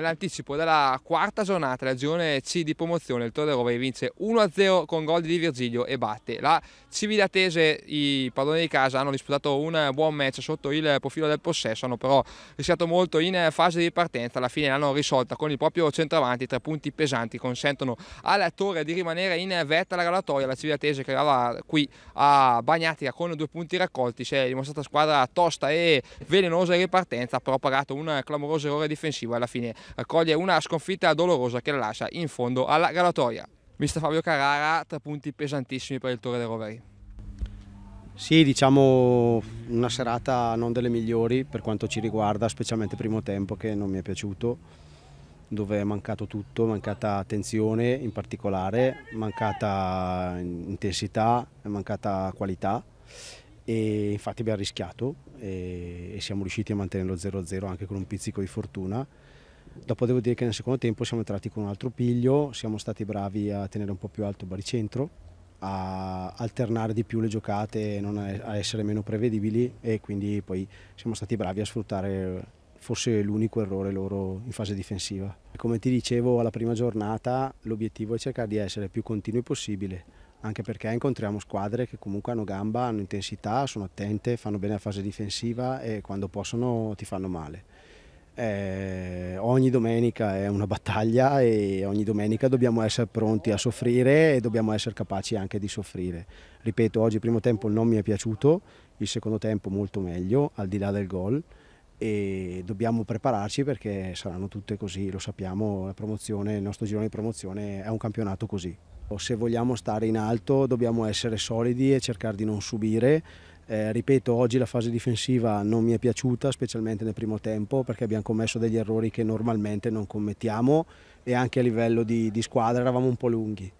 Nell'anticipo della quarta giornata della girone C di promozione il Torre vince 1-0 con gol di Virgilio e batte. La Cividatese, i padroni di casa, hanno disputato un buon match sotto il profilo del possesso, hanno però rischiato molto in fase di partenza, alla fine l'hanno risolta con il proprio centravanti, tre punti pesanti consentono alla Torre di rimanere in vetta alla galatoria, la Cividatese che arrivava qui a Bagnatica con due punti raccolti, si è dimostrata squadra tosta e velenosa in ripartenza, però ha pagato un clamoroso errore difensivo alla fine accoglie una sconfitta dolorosa che la lascia in fondo alla galatoia. Mister Fabio Carrara, tre punti pesantissimi per il Torre dei Roveri. Sì, diciamo una serata non delle migliori per quanto ci riguarda, specialmente primo tempo che non mi è piaciuto, dove è mancato tutto, mancata attenzione in particolare, mancata intensità, mancata qualità e infatti abbiamo rischiato e, siamo riusciti a mantenere lo 0-0 anche con un pizzico di fortuna Dopo devo dire che nel secondo tempo siamo entrati con un altro piglio, siamo stati bravi a tenere un po' più alto il baricentro, a alternare di più le giocate, non a essere meno prevedibili e quindi poi siamo stati bravi a sfruttare forse l'unico errore loro in fase difensiva. Come ti dicevo alla prima giornata l'obiettivo è cercare di essere più continui possibile, anche perché incontriamo squadre che comunque hanno gamba, hanno intensità, sono attente, fanno bene la fase difensiva e quando possono ti fanno male. Eh, ogni domenica è una battaglia e ogni domenica dobbiamo essere pronti a soffrire e dobbiamo essere capaci anche di soffrire. Ripeto, oggi il primo tempo non mi è piaciuto, il secondo tempo molto meglio, al di là del gol e dobbiamo prepararci perché saranno tutte così, lo sappiamo, la promozione, il nostro girone di promozione è un campionato così. Se vogliamo stare in alto dobbiamo essere solidi e cercare di non subire eh, ripeto, oggi la fase difensiva non mi è piaciuta, specialmente nel primo tempo, perché abbiamo commesso degli errori che normalmente non commettiamo e anche a livello di, di squadra eravamo un po' lunghi.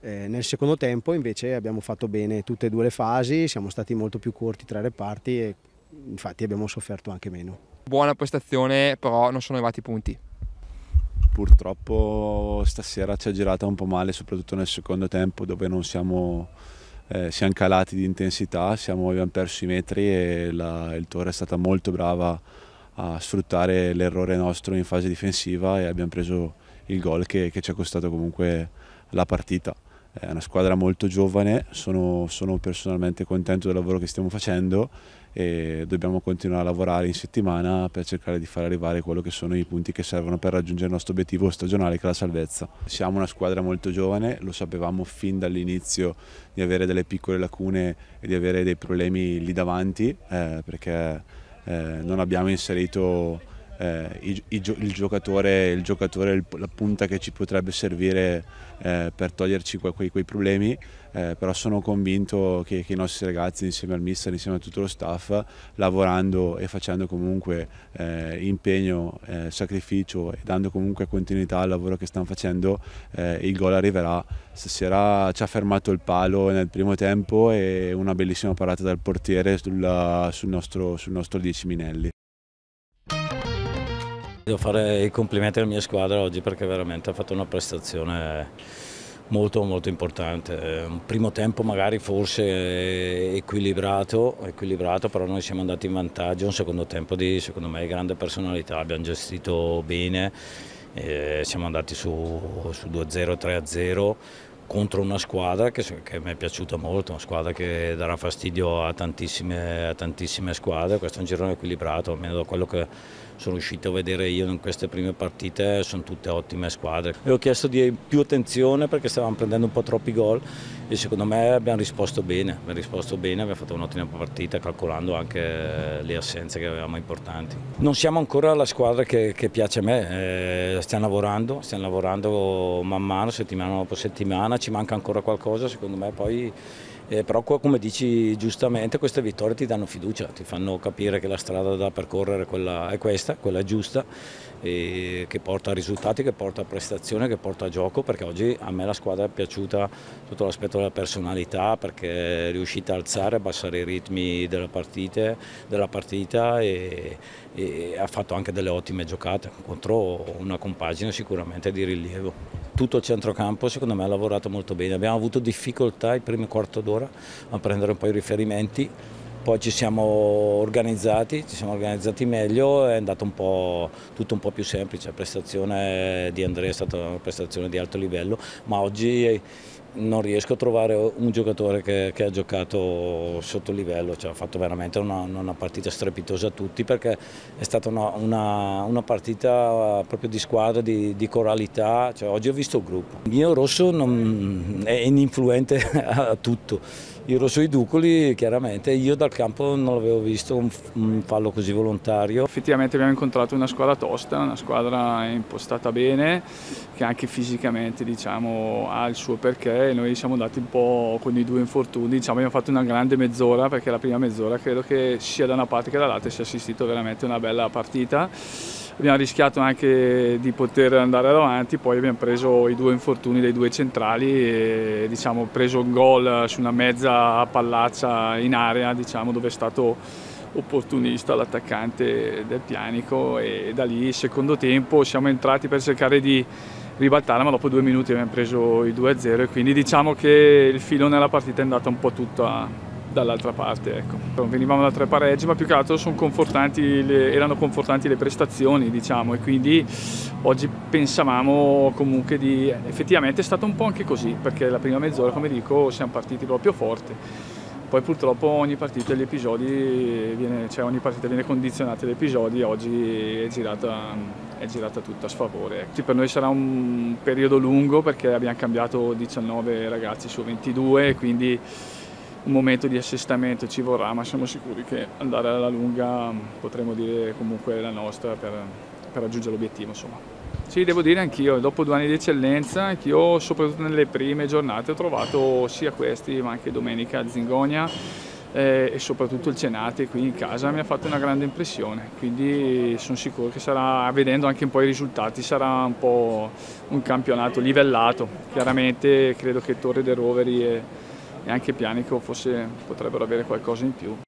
Eh, nel secondo tempo invece abbiamo fatto bene tutte e due le fasi, siamo stati molto più corti tra i reparti e infatti abbiamo sofferto anche meno. Buona prestazione, però non sono arrivati i punti. Purtroppo stasera ci è girata un po' male, soprattutto nel secondo tempo dove non siamo eh, siamo calati di intensità, siamo, abbiamo perso i metri e la, il Torre è stata molto brava a sfruttare l'errore nostro in fase difensiva e abbiamo preso il gol che, che ci ha costato comunque la partita è una squadra molto giovane, sono, sono, personalmente contento del lavoro che stiamo facendo e dobbiamo continuare a lavorare in settimana per cercare di far arrivare quello che sono i punti che servono per raggiungere il nostro obiettivo stagionale che è la salvezza. Siamo una squadra molto giovane, lo sapevamo fin dall'inizio di avere delle piccole lacune e di avere dei problemi lì davanti eh, perché eh, non abbiamo inserito eh, i, i, il, giocatore, il giocatore, la punta che ci potrebbe servire eh, per toglierci que, quei, quei, problemi, eh, però sono convinto che, che, i nostri ragazzi insieme al mister, insieme a tutto lo staff, lavorando e facendo comunque eh, impegno, eh, sacrificio e dando comunque continuità al lavoro che stanno facendo, eh, il gol arriverà. Stasera ci ha fermato il palo nel primo tempo e una bellissima parata dal portiere sulla, sul nostro 10 Minelli. Devo fare i complimenti alla mia squadra oggi perché veramente ha fatto una prestazione molto molto importante. Un primo tempo magari forse equilibrato, equilibrato, però noi siamo andati in vantaggio, un secondo tempo di secondo me grande personalità, abbiamo gestito bene, eh, siamo andati su, su 2-0, 3-0 contro una squadra che, che, mi è piaciuta molto, una squadra che darà fastidio a tantissime, a tantissime squadre, questo è un girone equilibrato, almeno da quello che sono riuscito a vedere io in queste prime partite, sono tutte ottime squadre. E ho chiesto di più attenzione perché stavamo prendendo un po' troppi gol e secondo me abbiamo risposto bene, abbiamo risposto bene, abbiamo fatto un'ottima partita calcolando anche le assenze che avevamo importanti. Non siamo ancora la squadra che, che piace a me, eh, stiamo lavorando, stiamo lavorando man mano, settimana dopo settimana, ci manca ancora qualcosa, secondo me poi eh, però come dici giustamente queste vittorie ti danno fiducia, ti fanno capire che la strada da percorrere quella è questa, quella giusta, che porta a risultati, che porta a prestazione, che porta a gioco, perché oggi a me la squadra è piaciuta sotto l'aspetto della personalità, perché è riuscita a alzare, abbassare i ritmi della partita, della partita e, e ha fatto anche delle ottime giocate contro una compagine sicuramente di rilievo tutto il centrocampo secondo me ha lavorato molto bene, abbiamo avuto difficoltà il primo quarto d'ora a prendere un po' i riferimenti, poi ci siamo organizzati, ci siamo organizzati meglio, è andato un po', tutto un po' più semplice, la prestazione di Andrea è stata una prestazione di alto livello, ma oggi non riesco a trovare un giocatore che, che ha giocato sotto livello, cioè, ha fatto veramente una, una, partita strepitosa a tutti perché è stata una, una, una partita proprio di squadra, di, di coralità, cioè, oggi ho visto il gruppo. Il mio rosso non, è ininfluente a tutto, il rosso di Ducoli chiaramente, io dal campo non l'avevo visto un, un fallo così volontario. Effettivamente abbiamo incontrato una squadra tosta, una squadra impostata bene, che anche fisicamente diciamo, ha il suo perché e noi siamo andati un po' con i due infortuni, diciamo abbiamo fatto una grande mezz'ora perché la prima mezz'ora credo che sia da una parte che dall'altra si è assistito veramente a una bella partita. Abbiamo rischiato anche di poter andare avanti, poi abbiamo preso i due infortuni dei due centrali e diciamo, preso un gol su una mezza pallaccia in area diciamo, dove è stato opportunista l'attaccante del pianico e da lì secondo tempo siamo entrati per cercare di ribaltare, ma dopo due minuti abbiamo preso il 2-0 e quindi diciamo che il filone della partita è andato un po' tutta dall'altra parte. Ecco. Venivamo da tre pareggi, ma più che altro confortanti le, erano confortanti le prestazioni, diciamo, e quindi oggi pensavamo comunque di... effettivamente è stato un po' anche così, perché la prima mezz'ora, come dico, siamo partiti proprio forte. Poi purtroppo ogni partita gli episodi viene, cioè ogni partita viene condizionata agli episodi, oggi è girata è girata tutta a sfavore. Sì, per noi sarà un periodo lungo perché abbiamo cambiato 19 ragazzi su 22, quindi un momento di assestamento ci vorrà, ma siamo sicuri che andare alla lunga potremo dire comunque la nostra per, per raggiungere l'obiettivo. Sì, devo dire anch'io, dopo due anni di eccellenza, anch'io soprattutto nelle prime giornate ho trovato sia questi ma anche domenica a Zingonia eh, e soprattutto il Cenate qui in casa mi ha fatto una grande impressione, quindi sono sicuro che sarà, vedendo anche un po' i risultati, sarà un po' un campionato livellato. Chiaramente credo che Torre de Roveri e, e anche Pianico forse potrebbero avere qualcosa in più.